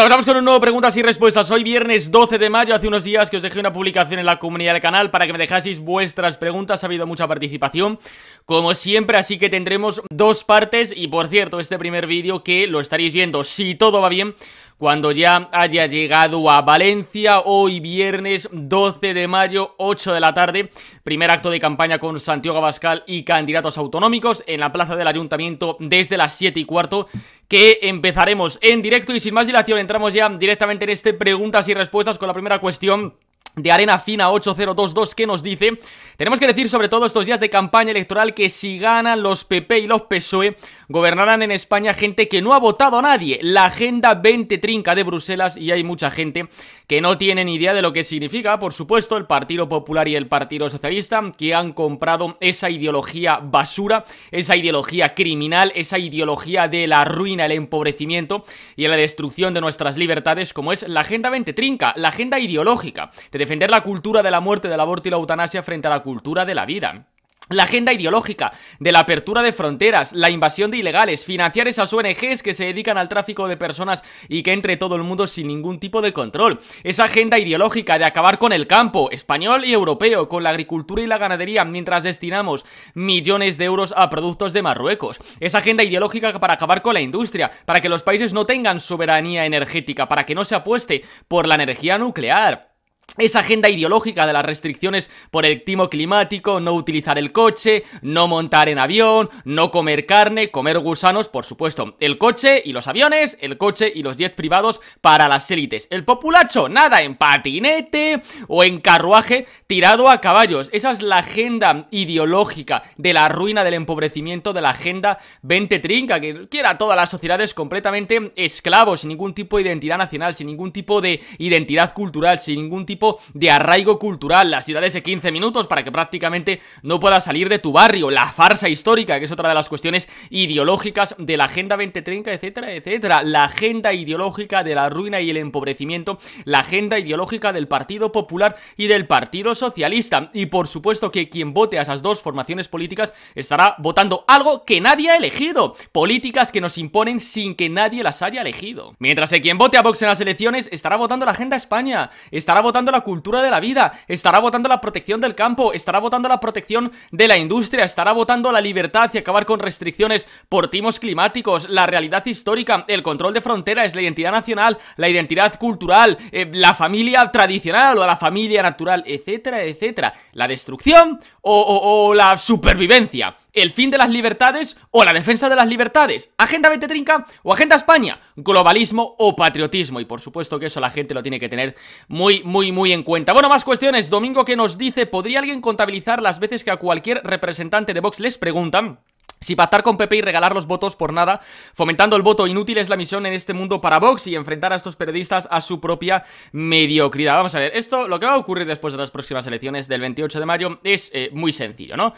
Bueno, empezamos con un nuevo Preguntas y Respuestas. Hoy viernes 12 de mayo, hace unos días que os dejé una publicación en la comunidad del canal para que me dejaseis vuestras preguntas. Ha habido mucha participación, como siempre, así que tendremos dos partes. Y por cierto, este primer vídeo que lo estaréis viendo, si todo va bien, cuando ya haya llegado a Valencia. Hoy viernes 12 de mayo, 8 de la tarde, primer acto de campaña con Santiago Abascal y candidatos autonómicos en la plaza del Ayuntamiento desde las 7 y cuarto que empezaremos en directo y sin más dilación entramos ya directamente en este preguntas y respuestas con la primera cuestión de Arena Fina 8022 que nos dice Tenemos que decir sobre todo estos días de campaña electoral que si ganan los PP y los PSOE gobernarán en España gente que no ha votado a nadie La Agenda 20 trinca de Bruselas y hay mucha gente que no tiene ni idea de lo que significa Por supuesto el Partido Popular y el Partido Socialista que han comprado esa ideología basura, esa ideología criminal, esa ideología de la ruina, el empobrecimiento y la destrucción de nuestras libertades como es la Agenda 20 trinca, la agenda ideológica defender la cultura de la muerte, del aborto y la eutanasia frente a la cultura de la vida. La agenda ideológica de la apertura de fronteras, la invasión de ilegales, financiar esas ONGs que se dedican al tráfico de personas y que entre todo el mundo sin ningún tipo de control. Esa agenda ideológica de acabar con el campo español y europeo, con la agricultura y la ganadería mientras destinamos millones de euros a productos de Marruecos. Esa agenda ideológica para acabar con la industria, para que los países no tengan soberanía energética, para que no se apueste por la energía nuclear esa agenda ideológica de las restricciones por el timo climático, no utilizar el coche, no montar en avión, no comer carne, comer gusanos, por supuesto, el coche y los aviones, el coche y los 10 privados para las élites. El populacho, nada, en patinete o en carruaje tirado a caballos. Esa es la agenda ideológica de la ruina, del empobrecimiento, de la agenda 20 trinca, que quiera a todas las sociedades completamente esclavos, sin ningún tipo de identidad nacional, sin ningún tipo de identidad cultural, sin ningún tipo de arraigo cultural. las ciudades de 15 minutos para que prácticamente no puedas salir de tu barrio. La farsa histórica, que es otra de las cuestiones ideológicas de la Agenda 2030, etcétera, etcétera. La agenda ideológica de la ruina y el empobrecimiento. La agenda ideológica del Partido Popular y del Partido Socialista. Y por supuesto que quien vote a esas dos formaciones políticas estará votando algo que nadie ha elegido. Políticas que nos imponen sin que nadie las haya elegido. Mientras que quien vote a Vox en las elecciones estará votando la Agenda España. Estará votando votando la cultura de la vida, estará votando la protección del campo, estará votando la protección de la industria, estará votando la libertad y acabar con restricciones por timos climáticos, la realidad histórica, el control de fronteras, la identidad nacional, la identidad cultural, eh, la familia tradicional o la familia natural, etcétera, etcétera. La destrucción o la supervivencia el fin de las libertades o la defensa de las libertades, Agenda 2030 o Agenda España, globalismo o patriotismo. Y por supuesto que eso la gente lo tiene que tener muy, muy, muy en cuenta. Bueno, más cuestiones. Domingo que nos dice, ¿podría alguien contabilizar las veces que a cualquier representante de Vox les preguntan? Si pactar con Pepe y regalar los votos por nada, fomentando el voto inútil es la misión en este mundo para Vox y enfrentar a estos periodistas a su propia mediocridad. Vamos a ver, esto, lo que va a ocurrir después de las próximas elecciones del 28 de mayo es eh, muy sencillo, ¿no?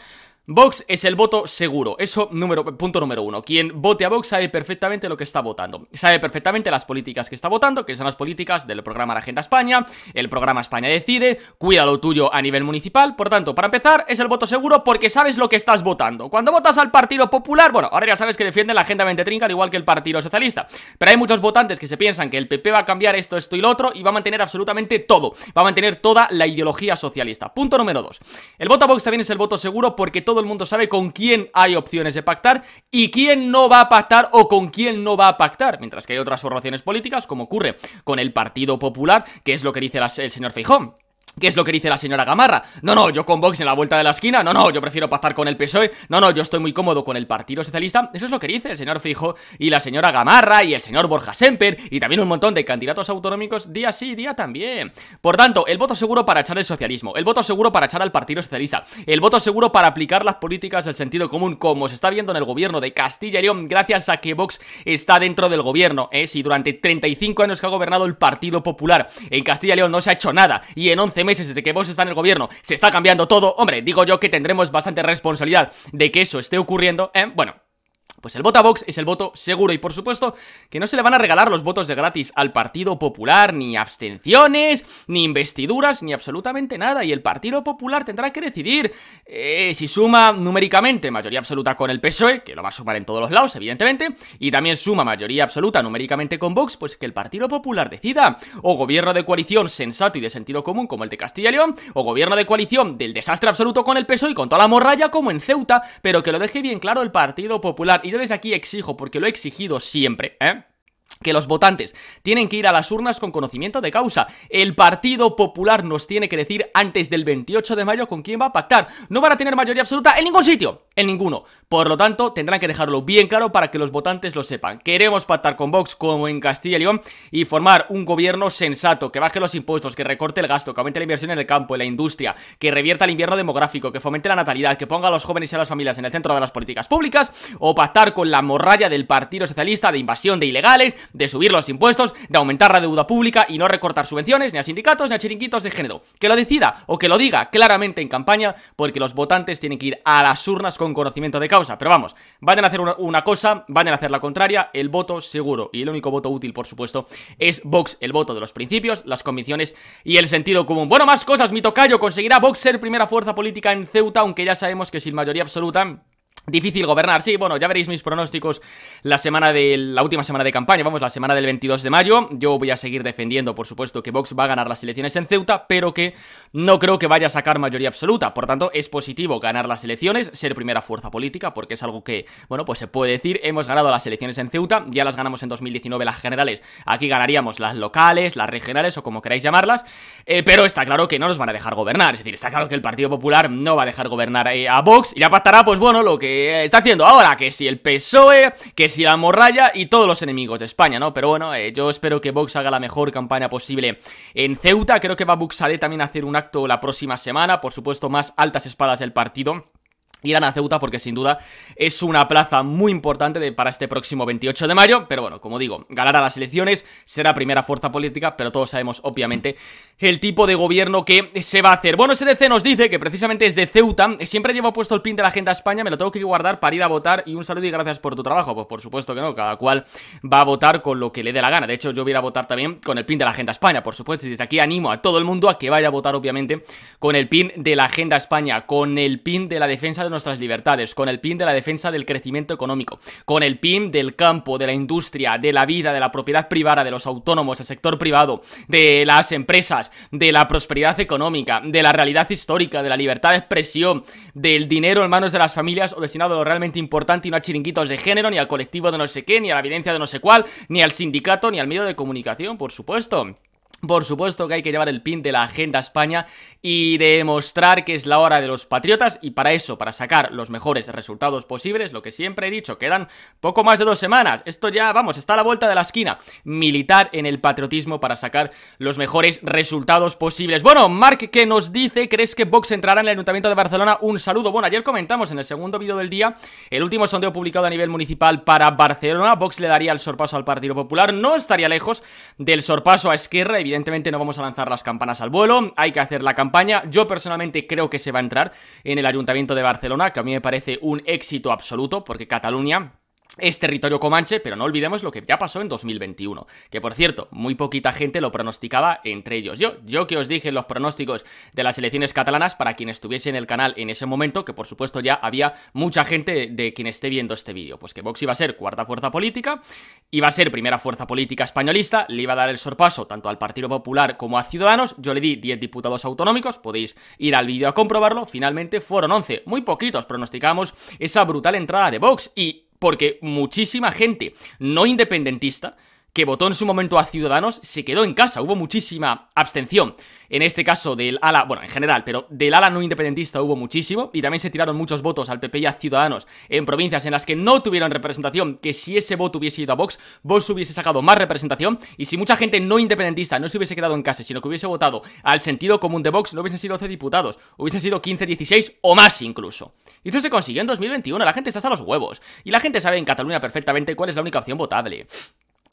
Vox es el voto seguro, eso número, punto número uno. Quien vote a Vox sabe perfectamente lo que está votando, sabe perfectamente las políticas que está votando, que son las políticas del programa La Agenda España, el programa España Decide, cuida lo tuyo a nivel municipal, por tanto, para empezar, es el voto seguro porque sabes lo que estás votando. Cuando votas al Partido Popular, bueno, ahora ya sabes que defienden la Agenda 2030 al igual que el Partido Socialista, pero hay muchos votantes que se piensan que el PP va a cambiar esto, esto y lo otro y va a mantener absolutamente todo, va a mantener toda la ideología socialista. Punto número dos, el voto a Vox también es el voto seguro porque todo todo el mundo sabe con quién hay opciones de pactar y quién no va a pactar o con quién no va a pactar, mientras que hay otras formaciones políticas, como ocurre con el Partido Popular, que es lo que dice el señor Feijón, ¿Qué es lo que dice la señora Gamarra? No, no, yo con Vox en la vuelta de la esquina No, no, yo prefiero pasar con el PSOE No, no, yo estoy muy cómodo con el Partido Socialista Eso es lo que dice el señor Fijo y la señora Gamarra Y el señor Borja Semper Y también un montón de candidatos autonómicos día sí, día también Por tanto, el voto seguro para echar el socialismo El voto seguro para echar al Partido Socialista El voto seguro para aplicar las políticas del sentido común Como se está viendo en el gobierno de Castilla y León Gracias a que Vox está dentro del gobierno es ¿eh? Si durante 35 años que ha gobernado el Partido Popular En Castilla y León no se ha hecho nada Y en 11 meses desde que vos está en el gobierno, se está cambiando todo, hombre, digo yo que tendremos bastante responsabilidad de que eso esté ocurriendo, ¿eh? Bueno, pues el voto a Vox es el voto seguro y por supuesto que no se le van a regalar los votos de gratis al Partido Popular, ni abstenciones, ni investiduras, ni absolutamente nada. Y el Partido Popular tendrá que decidir eh, si suma numéricamente mayoría absoluta con el PSOE, que lo va a sumar en todos los lados, evidentemente, y también suma mayoría absoluta numéricamente con Vox, pues que el Partido Popular decida. O gobierno de coalición sensato y de sentido común como el de Castilla y León, o gobierno de coalición del desastre absoluto con el PSOE y con toda la morralla como en Ceuta, pero que lo deje bien claro el Partido Popular yo desde aquí exijo, porque lo he exigido siempre, ¿eh? que los votantes tienen que ir a las urnas con conocimiento de causa. El Partido Popular nos tiene que decir antes del 28 de mayo con quién va a pactar. No van a tener mayoría absoluta en ningún sitio, en ninguno. Por lo tanto, tendrán que dejarlo bien claro para que los votantes lo sepan. Queremos pactar con Vox como en Castilla y León y formar un gobierno sensato, que baje los impuestos, que recorte el gasto, que aumente la inversión en el campo, en la industria, que revierta el invierno demográfico, que fomente la natalidad, que ponga a los jóvenes y a las familias en el centro de las políticas públicas o pactar con la morralla del Partido Socialista de invasión de ilegales de subir los impuestos, de aumentar la deuda pública y no recortar subvenciones ni a sindicatos ni a chiringuitos de género. Que lo decida o que lo diga claramente en campaña, porque los votantes tienen que ir a las urnas con conocimiento de causa. Pero vamos, van a hacer una, cosa, van a hacer la contraria, el voto seguro. Y el único voto útil, por supuesto, es Vox, el voto de los principios, las convicciones y el sentido común. Bueno, más cosas, mi tocayo, conseguirá Vox ser primera fuerza política en Ceuta, aunque ya sabemos que sin mayoría absoluta Difícil gobernar, sí, bueno, ya veréis mis pronósticos la semana de la última semana de campaña, vamos, la semana del 22 de mayo. Yo voy a seguir defendiendo, por supuesto, que Vox va a ganar las elecciones en Ceuta, pero que no creo que vaya a sacar mayoría absoluta. Por tanto, es positivo ganar las elecciones, ser primera fuerza política, porque es algo que, bueno, pues se puede decir, hemos ganado las elecciones en Ceuta, ya las ganamos en 2019 las generales, aquí ganaríamos las locales, las regionales o como queráis llamarlas, eh, pero está claro que no nos van a dejar gobernar, es decir, está claro que el Partido Popular no va a dejar gobernar eh, a Vox y ya pactará, pues bueno, lo que eh, está haciendo ahora, que si el PSOE, que si la morralla y todos los enemigos de España, ¿no? Pero bueno, eh, yo espero que Vox haga la mejor campaña posible en Ceuta, creo que va a también a hacer un acto la próxima semana, por supuesto más altas espadas del partido irán a Ceuta porque sin duda es una plaza muy importante para este próximo 28 de mayo, pero bueno, como digo, ganar a las elecciones será primera fuerza política, pero todos sabemos obviamente el tipo de gobierno que se va a hacer. Bueno, SDC nos dice que precisamente es de Ceuta, siempre llevo puesto el pin de la agenda España, me lo tengo que guardar para ir a votar y un saludo y gracias por tu trabajo, pues por supuesto que no, cada cual va a votar con lo que le dé la gana, de hecho yo voy a, a votar también con el pin de la agenda España, por supuesto, y desde aquí animo a todo el mundo a que vaya a votar obviamente con el pin de la agenda España, con el pin de la defensa de nuestras libertades, con el PIN de la defensa del crecimiento económico, con el PIN del campo, de la industria, de la vida, de la propiedad privada, de los autónomos, del sector privado, de las empresas, de la prosperidad económica, de la realidad histórica, de la libertad de expresión, del dinero en manos de las familias o destinado a lo realmente importante y no a chiringuitos de género, ni al colectivo de no sé qué, ni a la evidencia de no sé cuál, ni al sindicato, ni al medio de comunicación, por supuesto. Por supuesto que hay que llevar el pin de la Agenda España y demostrar que es la hora de los patriotas y para eso, para sacar los mejores resultados posibles, lo que siempre he dicho, quedan poco más de dos semanas. Esto ya, vamos, está a la vuelta de la esquina. Militar en el patriotismo para sacar los mejores resultados posibles. Bueno, Mark ¿qué nos dice, ¿crees que Vox entrará en el Ayuntamiento de Barcelona? Un saludo. Bueno, ayer comentamos en el segundo vídeo del día el último sondeo publicado a nivel municipal para Barcelona. Vox le daría el sorpaso al Partido Popular. No estaría lejos del sorpaso a Esquerra, evidentemente evidentemente no vamos a lanzar las campanas al vuelo, hay que hacer la campaña. Yo personalmente creo que se va a entrar en el Ayuntamiento de Barcelona, que a mí me parece un éxito absoluto, porque Cataluña es territorio comanche, pero no olvidemos lo que ya pasó en 2021, que por cierto, muy poquita gente lo pronosticaba entre ellos. Yo, yo que os dije los pronósticos de las elecciones catalanas para quien estuviese en el canal en ese momento, que por supuesto ya había mucha gente de quien esté viendo este vídeo, pues que Vox iba a ser cuarta fuerza política, iba a ser primera fuerza política españolista, le iba a dar el sorpaso tanto al Partido Popular como a Ciudadanos, yo le di 10 diputados autonómicos, podéis ir al vídeo a comprobarlo, finalmente fueron 11, muy poquitos pronosticamos esa brutal entrada de Vox y porque muchísima gente no independentista que votó en su momento a Ciudadanos se quedó en casa. Hubo muchísima abstención. En este caso del ala, bueno, en general, pero del ala no independentista hubo muchísimo. Y también se tiraron muchos votos al PP y a Ciudadanos en provincias en las que no tuvieron representación. Que si ese voto hubiese ido a Vox, Vox hubiese sacado más representación. Y si mucha gente no independentista no se hubiese quedado en casa, sino que hubiese votado al sentido común de Vox, no hubiesen sido 12 diputados, hubiesen sido 15, 16 o más incluso. Y eso se consiguió en 2021. La gente está hasta los huevos. Y la gente sabe en Cataluña perfectamente cuál es la única opción votable.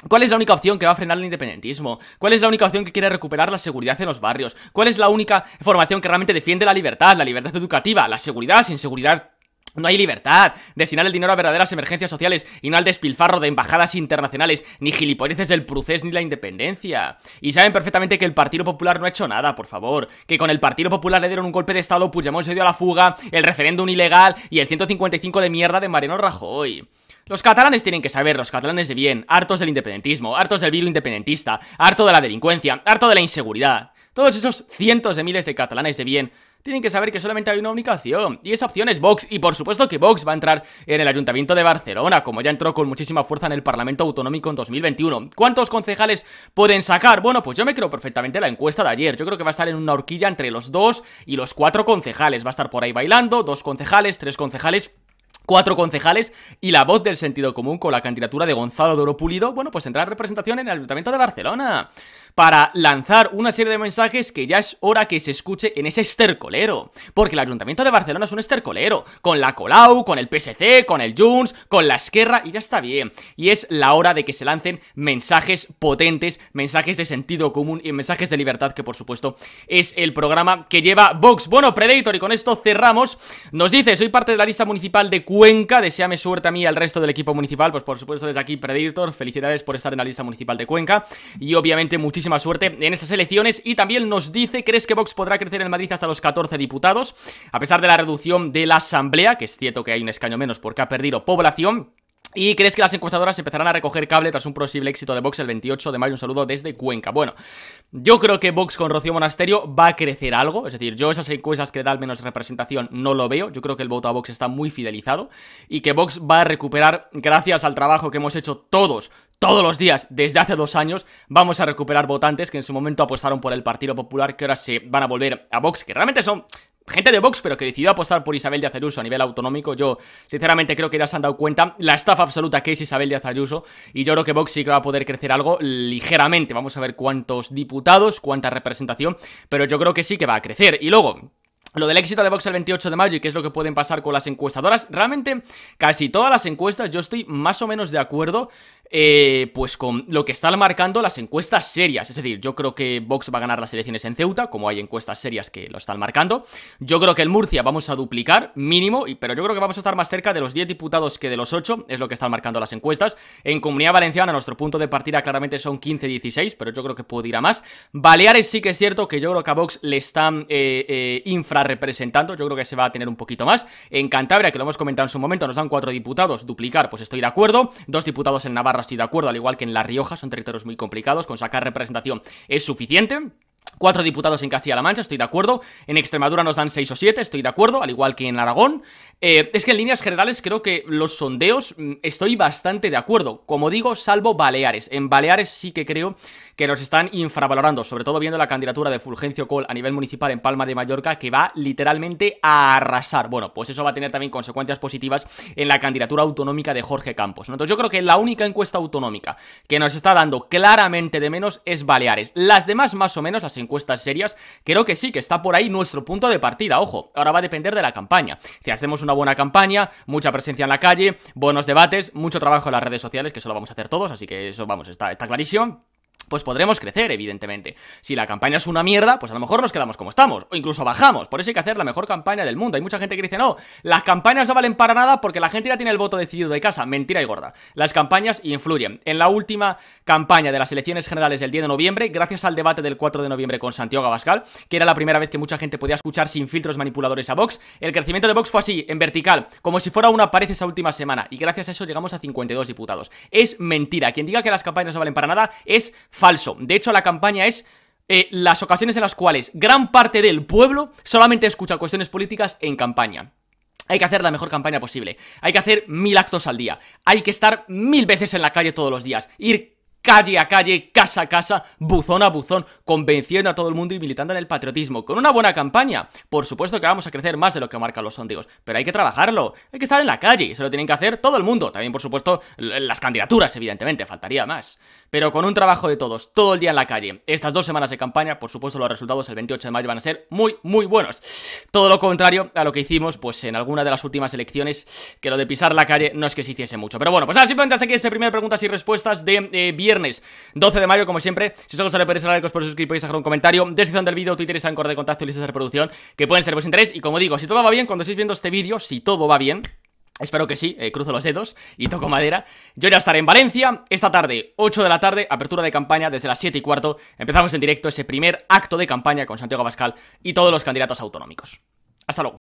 ¿Cuál es la única opción que va a frenar el independentismo? ¿Cuál es la única opción que quiere recuperar la seguridad en los barrios? ¿Cuál es la única formación que realmente defiende la libertad, la libertad educativa, la seguridad, sin seguridad no hay libertad. Destinar el dinero a verdaderas emergencias sociales y no al despilfarro de embajadas internacionales, ni gilipolleces del procés ni la independencia. Y saben perfectamente que el Partido Popular no ha hecho nada, por favor. Que con el Partido Popular le dieron un golpe de estado, Puigdemont se dio a la fuga, el referéndum ilegal y el 155 de mierda de Mariano Rajoy. Los catalanes tienen que saber, los catalanes de bien, hartos del independentismo, hartos del virus independentista, harto de la delincuencia, harto de la inseguridad. Todos esos cientos de miles de catalanes de bien tienen que saber que solamente hay una única opción, y esa opción es Vox, y por supuesto que Vox va a entrar en el Ayuntamiento de Barcelona, como ya entró con muchísima fuerza en el Parlamento Autonómico en 2021. ¿Cuántos concejales pueden sacar? Bueno, pues yo me creo perfectamente la encuesta de ayer, yo creo que va a estar en una horquilla entre los dos y los cuatro concejales, va a estar por ahí bailando, dos concejales, tres concejales cuatro concejales y la voz del sentido común con la candidatura de Gonzalo Doro Pulido, bueno, pues entrará en representación en el Ayuntamiento de Barcelona para lanzar una serie de mensajes que ya es hora que se escuche en ese estercolero, porque el Ayuntamiento de Barcelona es un estercolero, con la Colau, con el PSC, con el Junts, con la Esquerra y ya está bien, y es la hora de que se lancen mensajes potentes, mensajes de sentido común y mensajes de libertad, que por supuesto es el programa que lleva Vox. Bueno, Predator, y con esto cerramos, nos dice, soy parte de la lista municipal de Cuba Cuenca. Deseame suerte a mí y al resto del equipo municipal. Pues por supuesto, desde aquí, Predictor, felicidades por estar en la lista municipal de Cuenca. Y obviamente, muchísima suerte en estas elecciones. Y también nos dice: ¿crees que Vox podrá crecer en Madrid hasta los 14 diputados? A pesar de la reducción de la asamblea, que es cierto que hay un escaño menos porque ha perdido población. ¿Y crees que las encuestadoras empezarán a recoger cable tras un posible éxito de Vox el 28 de mayo? Un saludo desde Cuenca. Bueno, yo creo que Vox con Rocío Monasterio va a crecer algo. Es decir, yo esas encuestas que dan menos representación no lo veo. Yo creo que el voto a Vox está muy fidelizado y que Vox va a recuperar, gracias al trabajo que hemos hecho todos, todos los días, desde hace dos años, vamos a recuperar votantes que en su momento apostaron por el Partido Popular, que ahora se van a volver a Vox, que realmente son gente de Vox, pero que decidió apostar por Isabel Díaz Ayuso a nivel autonómico, yo sinceramente creo que ya se han dado cuenta la estafa absoluta que es Isabel de Ayuso y yo creo que Vox sí que va a poder crecer algo ligeramente, vamos a ver cuántos diputados, cuánta representación, pero yo creo que sí que va a crecer. Y luego, lo del éxito de Vox el 28 de mayo y qué es lo que pueden pasar con las encuestadoras, realmente casi todas las encuestas yo estoy más o menos de acuerdo eh, pues con lo que están marcando las encuestas serias. Es decir, yo creo que Vox va a ganar las elecciones en Ceuta, como hay encuestas serias que lo están marcando. Yo creo que en Murcia vamos a duplicar, mínimo, pero yo creo que vamos a estar más cerca de los 10 diputados que de los 8, es lo que están marcando las encuestas. En Comunidad Valenciana, nuestro punto de partida claramente son 15-16, pero yo creo que puedo ir a más. Baleares sí que es cierto que yo creo que a Vox le están eh, eh, infrarrepresentando, yo creo que se va a tener un poquito más. En Cantabria, que lo hemos comentado en su momento, nos dan 4 diputados, duplicar, pues estoy de acuerdo. Dos diputados en Navarra estoy de acuerdo, al igual que en La Rioja, son territorios muy complicados, con sacar representación es suficiente. Cuatro diputados en Castilla-La Mancha, estoy de acuerdo. En Extremadura nos dan seis o siete, estoy de acuerdo, al igual que en Aragón. Eh, es que en líneas generales creo que los sondeos mm, estoy bastante de acuerdo. Como digo, salvo Baleares. En Baleares sí que creo que nos están infravalorando, sobre todo viendo la candidatura de Fulgencio Col a nivel municipal en Palma de Mallorca, que va literalmente a arrasar. Bueno, pues eso va a tener también consecuencias positivas en la candidatura autonómica de Jorge Campos. yo creo que la única encuesta autonómica que nos está dando claramente de menos es Baleares. Las demás más o menos las encuestas encuestas serias, creo que sí, que está por ahí nuestro punto de partida, ojo, ahora va a depender de la campaña. Si hacemos una buena campaña, mucha presencia en la calle, buenos debates, mucho trabajo en las redes sociales, que eso lo vamos a hacer todos, así que eso, vamos, está, está clarísimo pues podremos crecer, evidentemente. Si la campaña es una mierda, pues a lo mejor nos quedamos como estamos, o incluso bajamos. Por eso hay que hacer la mejor campaña del mundo. Hay mucha gente que dice, no, las campañas no valen para nada porque la gente ya tiene el voto decidido de casa. Mentira y gorda. Las campañas influyen. En la última campaña de las elecciones generales del 10 de noviembre, gracias al debate del 4 de noviembre con Santiago Abascal, que era la primera vez que mucha gente podía escuchar sin filtros manipuladores a Vox, el crecimiento de Vox fue así, en vertical, como si fuera una pared esa última semana, y gracias a eso llegamos a 52 diputados. Es mentira. Quien diga que las campañas no valen para nada es falso. De hecho, la campaña es eh, las ocasiones en las cuales gran parte del pueblo solamente escucha cuestiones políticas en campaña. Hay que hacer la mejor campaña posible. Hay que hacer mil actos al día. Hay que estar mil veces en la calle todos los días. Ir calle a calle, casa a casa, buzón a buzón, convenciendo a todo el mundo y militando en el patriotismo, con una buena campaña. Por supuesto que vamos a crecer más de lo que marcan los sondeos, pero hay que trabajarlo, hay que estar en la calle, se lo tienen que hacer todo el mundo, también por supuesto las candidaturas, evidentemente, faltaría más. Pero con un trabajo de todos, todo el día en la calle, estas dos semanas de campaña, por supuesto los resultados el 28 de mayo van a ser muy, muy buenos. Todo lo contrario a lo que hicimos, pues en alguna de las últimas elecciones, que lo de pisar la calle no es que se hiciese mucho. Pero bueno, pues simplemente aquí este primer preguntas y respuestas de eh, viernes 12 de mayo, como siempre. Si os ha gustado, podéis os por suscribir, dejar un comentario, descripción del vídeo, Twitter y de contacto y listas de reproducción que pueden ser de vuestro interés. Y como digo, si todo va bien, cuando estéis viendo este vídeo, si todo va bien, Espero que sí, eh, cruzo los dedos y toco madera. Yo ya estaré en Valencia esta tarde, 8 de la tarde, apertura de campaña desde las 7 y cuarto. Empezamos en directo ese primer acto de campaña con Santiago Pascal y todos los candidatos autonómicos. Hasta luego.